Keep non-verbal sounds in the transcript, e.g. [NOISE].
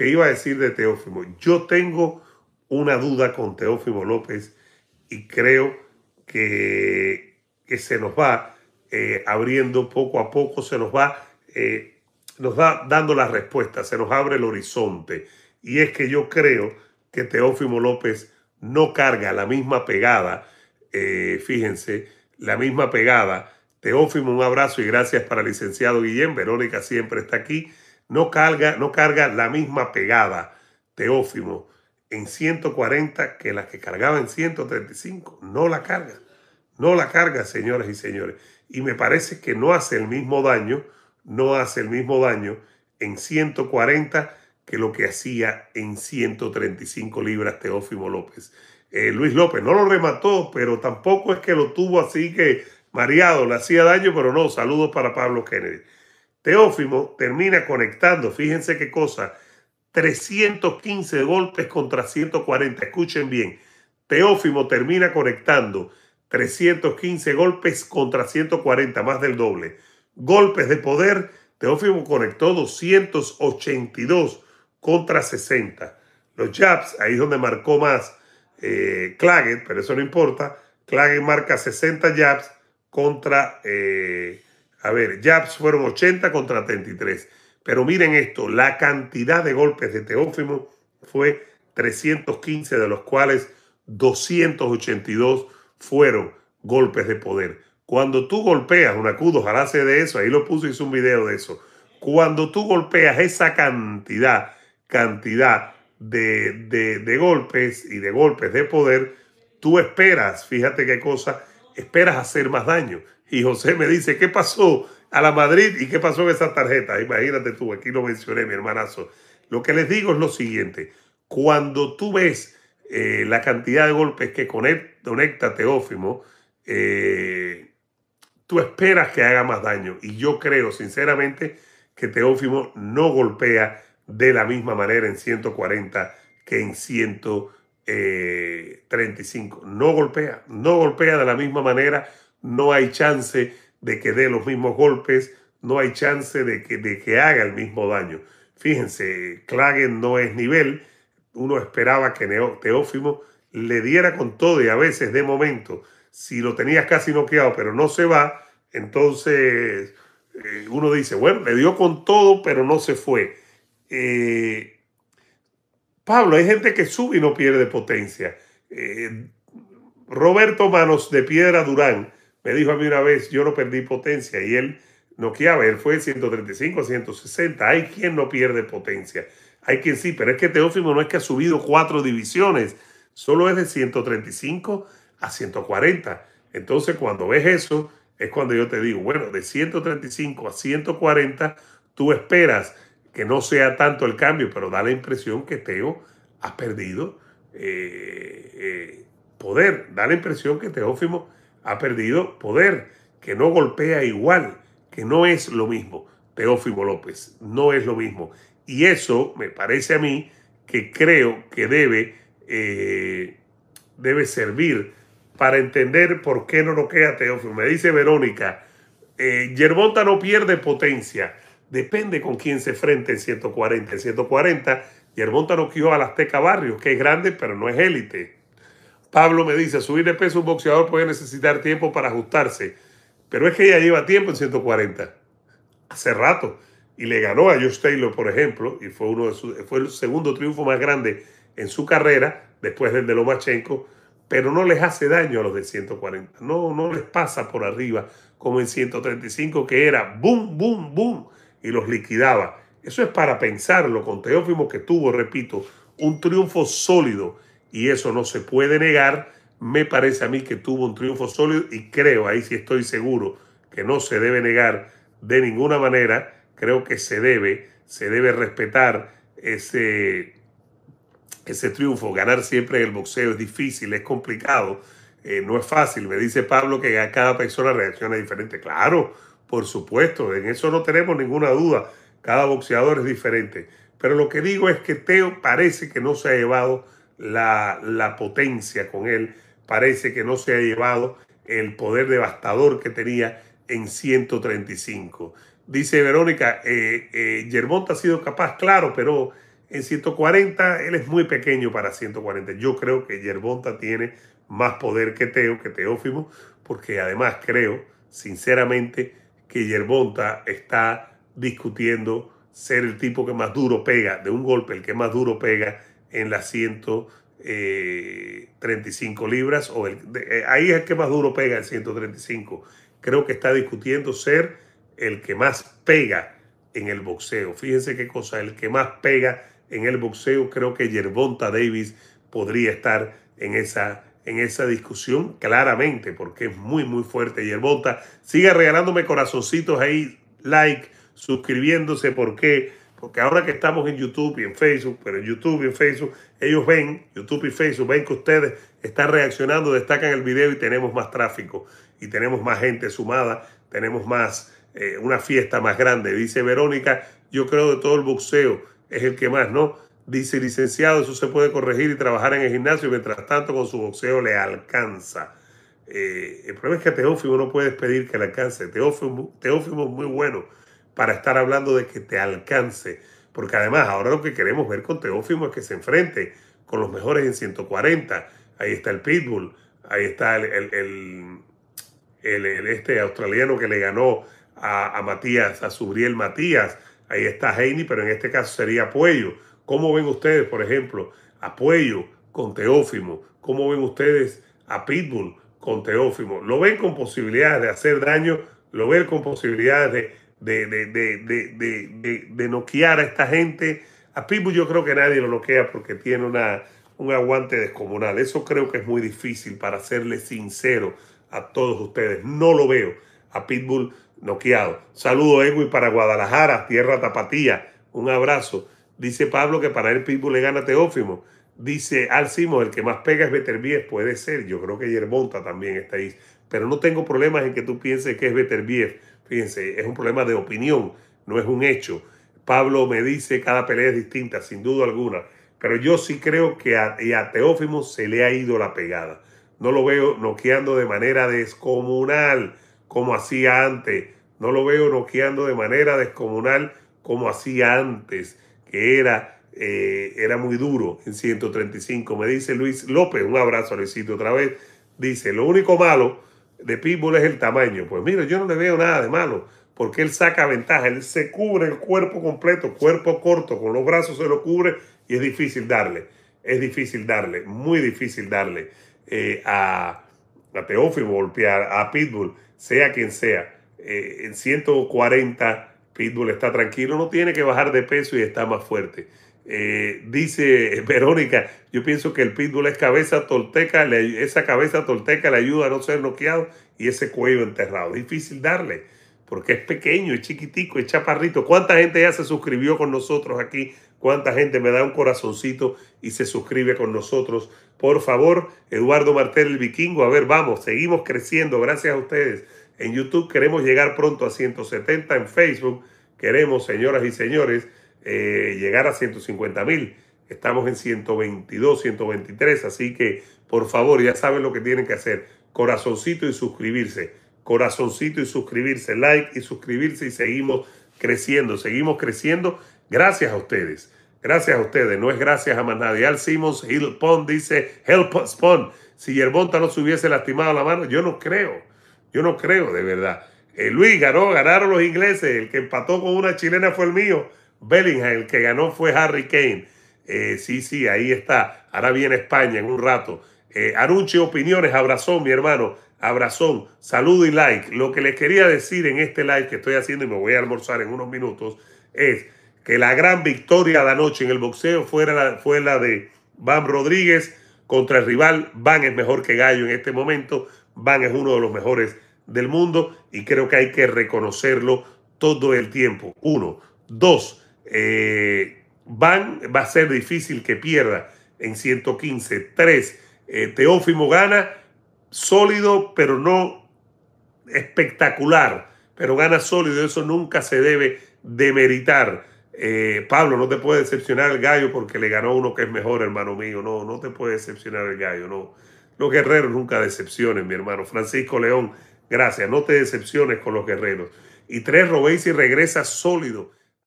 que iba a decir de Teófimo. Yo tengo una duda con Teófimo López y creo que, se nos va eh, abriendo poco a poco, se nos va, eh, nos va dando las respuestas, se nos abre el horizonte. Y es que yo creo que Teófimo López no carga la misma pegada, eh, fíjense, la misma pegada. Teófimo, un abrazo y gracias para el licenciado Guillén. Verónica siempre está aquí. No carga, no carga la misma pegada Teófimo en 140 que la que cargaba en 135. No la carga. No la carga, señoras y señores. Y me parece que no hace el mismo daño, no hace el mismo daño en 140 que lo que hacía en 135 libras Teófimo López. Eh, Luis López no lo remató, pero tampoco es que lo tuvo así que mareado, le hacía daño, pero no. Saludos para Pablo Kennedy. Teófimo termina conectando, fíjense qué cosa, 315 golpes contra 140. Escuchen bien, Teófimo termina conectando 315 golpes contra 140, más del doble. Golpes de poder, Teófimo conectó 282 contra 60. Los jabs, ahí es donde marcó más eh, pero eso no importa. Claggett marca 60 jabs contra... Eh, a ver, jabs fueron 80 contra 33. Pero miren esto, la cantidad de golpes de Teófimo fue 315, de los cuales 282 fueron golpes de poder. Cuando tú golpeas, un acudo, ojalá de eso, ahí lo puso, hizo un video de eso. Cuando tú golpeas esa cantidad, cantidad de, de golpes y de golpes de poder, tú esperas, fíjate qué cosa, esperas hacer más daño. Y José me dice, ¿qué pasó a la Madrid y qué pasó en esas tarjetas? Imagínate tú, aquí lo mencioné, mi hermanazo. Lo que les digo es lo siguiente, cuando tú ves eh, la cantidad de golpes que conecta Teófimo, eh, tú esperas que haga más daño. Y yo creo, sinceramente, que Teófimo no golpea de la misma manera en 140 que en 140 35. Eh, no golpea, no golpea de la misma manera, no hay chance de que dé los mismos golpes, no hay chance de que, que haga el mismo daño. Fíjense, Klagen no es nivel, uno esperaba que Teófimo le diera con todo y a veces de momento, si lo tenías casi noqueado pero no se va, entonces eh, uno dice, bueno, le dio con todo pero no se fue. Eh, Pablo, hay gente que sube y no pierde potencia. Eh, Roberto Manos de Piedra Durán me dijo a mí una vez, yo no perdí potencia y él no noqueaba, él fue 135, a 160. Hay quien no pierde potencia, hay quien sí, pero es que Teófimo no es que ha subido cuatro divisiones, solo es de 135 a 140. Entonces cuando ves eso, es cuando yo te digo, bueno, de 135 a 140, tú esperas que no sea tanto el cambio, pero da la impresión que Teo ha perdido eh, eh, poder, da la impresión que Teófimo ha perdido poder, que no golpea igual, que no es lo mismo. Teófimo López, no es lo mismo. Y eso me parece a mí que creo que debe, eh, debe servir para entender por qué no lo queda Teófimo. Me dice Verónica, Yerbonta no pierde potencia Depende con quién se enfrente en 140. En 140, Yermonta no a al Azteca Barrios, que es grande, pero no es élite. Pablo me dice, subir de peso un boxeador puede necesitar tiempo para ajustarse. Pero es que ya lleva tiempo en 140. Hace rato. Y le ganó a Josh Taylor, por ejemplo, y fue, uno de fue el segundo triunfo más grande en su carrera, después del de Lomachenko, pero no les hace daño a los de 140. No, no les pasa por arriba como en 135, que era boom, boom, boom y los liquidaba. Eso es para pensarlo con Teófimo que tuvo, repito, un triunfo sólido y eso no se puede negar. Me parece a mí que tuvo un triunfo sólido y creo, ahí sí estoy seguro, que no se debe negar de ninguna manera. Creo que se debe, se debe respetar ese, ese triunfo. Ganar siempre en el boxeo es difícil, es complicado, eh, no es fácil. Me dice Pablo que cada persona reacciona diferente. Claro, por supuesto, en eso no tenemos ninguna duda. Cada boxeador es diferente. Pero lo que digo es que Teo parece que no se ha llevado la, potencia con él. Parece que no se ha llevado el poder devastador que tenía en 135. Dice Verónica, eh, eh ha sido capaz, claro, pero en 140 él es muy pequeño para 140. Yo creo que Yermonta tiene más poder que Teo, que Teófimo, porque además creo, sinceramente, que Yerbonta está discutiendo ser el tipo que más duro pega, de un golpe, el que más duro pega en las 135 eh, libras, o eh, ahí es el que más duro pega en 135. Creo que está discutiendo ser el que más pega en el boxeo. Fíjense qué cosa, el que más pega en el boxeo, creo que Yerbonta Davis podría estar en esa en esa discusión claramente, porque es muy, muy fuerte y el bota Sigue regalándome corazoncitos ahí, like, suscribiéndose, ¿por qué? Porque ahora que estamos en YouTube y en Facebook, pero en YouTube y en Facebook, ellos ven, YouTube y Facebook, ven que ustedes están reaccionando, destacan el video y tenemos más tráfico y tenemos más gente sumada, tenemos más, eh, una fiesta más grande. Dice Verónica, yo creo de todo el boxeo es el que más, ¿no? Dice, licenciado, eso se puede corregir y trabajar en el gimnasio, mientras tanto con su boxeo le alcanza. Eh, el problema es que a Teófimo no puedes pedir que le alcance. Teófimo, es muy bueno para estar hablando de que te alcance, porque además ahora lo que queremos ver con Teófimo es que se enfrente con los mejores en 140. Ahí está el Pitbull, ahí está el, el, este australiano que le ganó a, a Matías, a Subriel Matías, ahí está Heini, pero en este caso sería Puello ¿Cómo ven ustedes, por ejemplo, a Puello con Teófimo? ¿Cómo ven ustedes a Pitbull con Teófimo? ¿Lo ven con posibilidades de hacer daño? ¿Lo ven con posibilidades de, de, noquear a esta gente? A Pitbull yo creo que nadie lo noquea porque tiene una, un aguante descomunal. Eso creo que es muy difícil, para serle sincero a todos ustedes. No lo veo a Pitbull noqueado. Saludo, Edwin, para Guadalajara, tierra tapatía. Un abrazo. Dice Pablo que para él Pitbull le gana Teófimo. Dice Alcimo, el que más pega es Puede ser, yo creo que Yermonta también está ahí. Pero no tengo problemas en que tú pienses que es Beterbies. Fíjense, es un problema de opinión, no es un hecho. Pablo me dice cada pelea es distinta, sin duda alguna. Pero yo sí creo que a, a Teófimo se le ha ido la pegada. No lo veo noqueando de manera descomunal como hacía antes. No lo veo noqueando de manera descomunal como hacía antes que era, eh, era muy duro en 135. Me dice Luis López, un abrazo a Luisito otra vez. Dice, lo único malo de Pitbull es el tamaño. Pues mira, yo no le veo nada de malo, porque él saca ventaja, él se cubre el cuerpo completo, cuerpo corto, con los brazos se lo cubre y es difícil darle, es difícil darle, muy difícil darle eh, a, a Teófilo golpear a Pitbull, sea quien sea, eh, en 140 Pitbull está tranquilo, no tiene que bajar de peso y está más fuerte. Eh, dice [LAUGHS] Verónica, yo pienso que el píndula es cabeza tolteca, esa cabeza tolteca le ayuda a no ser noqueado y ese cuello enterrado. Difícil darle, porque es pequeño, es chiquitico, es chaparrito. ¿Cuánta gente ya se suscribió con nosotros aquí? ¿Cuánta gente me da un corazoncito y se suscribe con nosotros? Por favor, Eduardo Martel, el vikingo, a ver, vamos, seguimos creciendo, gracias a ustedes. En YouTube queremos llegar pronto a 170. En Facebook queremos, señoras y señores, eh, llegar a 150 mil. Estamos en 122, 123. Así que, por favor, ya saben lo que tienen que hacer. Corazoncito y suscribirse. Corazoncito y suscribirse. Like y suscribirse. Y seguimos creciendo. Seguimos creciendo gracias a ustedes. Gracias a ustedes, no es gracias a más nadie. Al Simons Hill Pond dice, Help us, Pond. Si Yerbonta no se hubiese lastimado la mano, yo no creo yo no creo, de verdad. Eh, Luis ganó, ganaron los ingleses. El que empató con una chilena fue el mío. Bellingham, el que ganó fue Harry Kane. Eh, sí, sí, ahí está. Ahora viene España en un rato. Eh, Opiniones, abrazón, mi hermano. Abrazón, saludo y like. Lo que les quería decir en este like que estoy haciendo y me voy a almorzar en unos minutos es que la gran victoria de anoche en el boxeo fue la, fue la de Van Rodríguez contra el rival. Van es mejor que Gallo en este momento. Van es uno de los mejores del mundo y creo que hay que reconocerlo todo el tiempo. Uno. Dos. Eh, Van va a ser difícil que pierda en 115. Tres. Eh, Teófimo gana sólido, pero no espectacular. Pero gana sólido. Eso nunca se debe demeritar. Eh, Pablo, no te puede decepcionar el gallo porque le ganó uno que es mejor, hermano mío. No, no te puede decepcionar el gallo, no. Los guerreros nunca decepcionen, mi hermano. Francisco León, gracias. No te decepciones con los guerreros. Y tres, y regresa sólido